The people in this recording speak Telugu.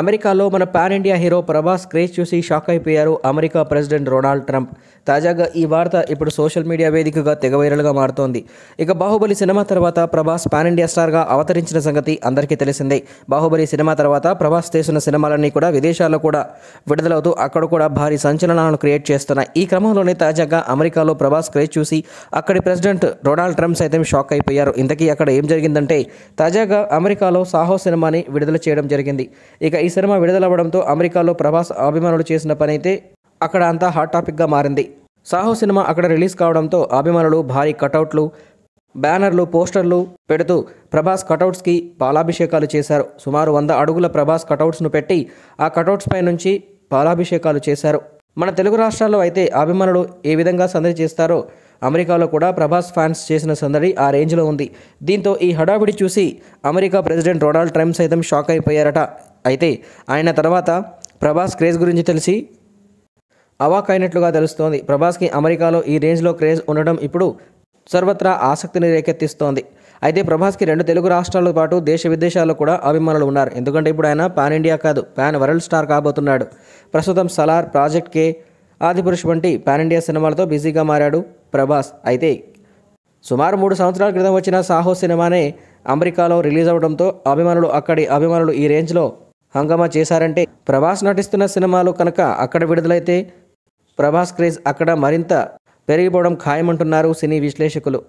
అమెరికాలో మన pan India hero Prabhas craze చూసి షాక్ అయిపోయారు అమెరికా ప్రెసిడెంట్ డొనాల్డ్ ట్రంప్ తాజాగా ఈ వార్త ఇప్పుడు సోషల్ మీడియా వేదికగా తెగ వైరల్గా మారుతోంది ఇక బాహుబలి సినిమా తర్వాత ప్రభాస్ పాన్ ఇండియా స్టార్గా అవతరించిన సంగతి అందరికీ తెలిసిందే బాహుబలి సినిమా తర్వాత ప్రభాస్ చేసిన సినిమాలన్నీ కూడా విదేశాల్లో కూడా విడుదలవుతూ అక్కడ కూడా భారీ సంచలనాలను క్రియేట్ చేస్తున్నాయి ఈ క్రమంలోనే తాజాగా అమెరికాలో ప్రభాస్ క్రేజ్ చూసి అక్కడి ప్రెసిడెంట్ డొనాల్డ్ ట్రంప్ సైతం షాక్ అయిపోయారు ఇంతకీ అక్కడ ఏం జరిగిందంటే తాజాగా అమెరికాలో సాహో సినిమాని విడుదల చేయడం జరిగింది ఇక ఈ సినిమా విడుదలవ్వడంతో అమెరికాలో ప్రభాస్ అభిమానులు చేసిన పనైతే అక్కడ అంతా హాట్ టాపిక్గా మారింది సాహో సినిమా అక్కడ రిలీజ్ కావడంతో అభిమానులు భారీ కటౌట్లు బ్యానర్లు పోస్టర్లు పెడుతూ ప్రభాస్ కటౌట్స్కి పాలాభిషేకాలు చేశారు సుమారు వంద అడుగుల ప్రభాస్ కటౌట్స్ను పెట్టి ఆ కటౌట్స్ పై నుంచి పాలాభిషేకాలు చేశారు మన తెలుగు రాష్ట్రాల్లో అయితే అభిమానులు ఏ విధంగా సందడి చేస్తారో అమెరికాలో కూడా ప్రభాస్ ఫ్యాన్స్ చేసిన సందడి ఆ రేంజ్లో ఉంది దీంతో ఈ హడావిడి చూసి అమెరికా ప్రెసిడెంట్ డొనాల్డ్ ట్రంప్ సైతం షాక్ అయిపోయారట అయితే ఆయన తర్వాత ప్రభాస్ క్రేజ్ గురించి తెలిసి అవాక్ అయినట్లుగా తెలుస్తోంది ప్రభాస్కి అమెరికాలో ఈ రేంజ్లో క్రేజ్ ఉండడం ఇప్పుడు సర్వత్రా ఆసక్తిని రేకెత్తిస్తోంది అయితే ప్రభాస్కి రెండు తెలుగు రాష్ట్రాలతో పాటు దేశ విదేశాల్లో కూడా అభిమానులు ఉన్నారు ఎందుకంటే ఇప్పుడు ఆయన పాన్ ఇండియా కాదు పాన్ వరల్డ్ స్టార్ కాబోతున్నాడు ప్రస్తుతం సలార్ ప్రాజెక్ట్ కే ఆదిపురుష్ వంటి పాన్ ఇండియా సినిమాలతో బిజీగా మారాడు ప్రభాస్ అయితే సుమారు మూడు సంవత్సరాల క్రితం వచ్చిన సాహో సినిమానే అమెరికాలో రిలీజ్ అవడంతో అభిమానులు అక్కడి అభిమానులు ఈ రేంజ్లో హంగామా చేశారంటే ప్రభాస్ నటిస్తున్న సినిమాలు కనుక అక్కడ విడుదలైతే ప్రభాస్ క్రేజ్ అక్కడ మరింత పెరిగిపోవడం ఖాయమంటున్నారు సినీ విశ్లేషకులు